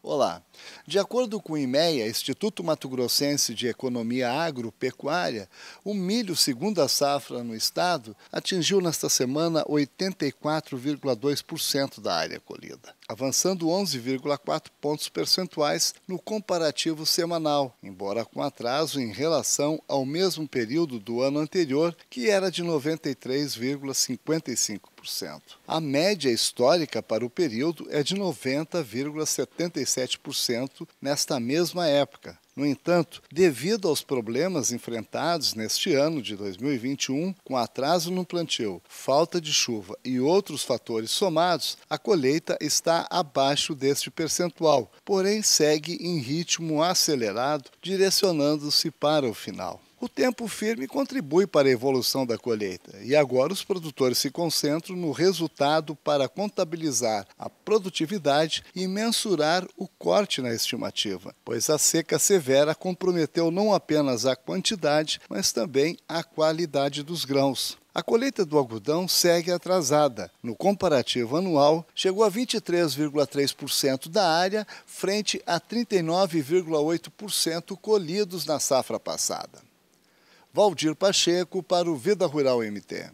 Olá. De acordo com o IMEA, Instituto Mato Grossense de Economia Agropecuária, o milho segunda safra no estado atingiu nesta semana 84,2% da área colhida, avançando 11,4 pontos percentuais no comparativo semanal, embora com atraso em relação ao mesmo período do ano anterior, que era de 93,55%. A média histórica para o período é de 90,77% nesta mesma época, no entanto, devido aos problemas enfrentados neste ano de 2021, com atraso no plantio, falta de chuva e outros fatores somados, a colheita está abaixo deste percentual, porém segue em ritmo acelerado, direcionando-se para o final. O tempo firme contribui para a evolução da colheita e agora os produtores se concentram no resultado para contabilizar a produtividade e mensurar o corte na estimativa, pois a seca severa comprometeu não apenas a quantidade, mas também a qualidade dos grãos. A colheita do algodão segue atrasada. No comparativo anual, chegou a 23,3% da área, frente a 39,8% colhidos na safra passada. Valdir Pacheco para o Vida Rural MT.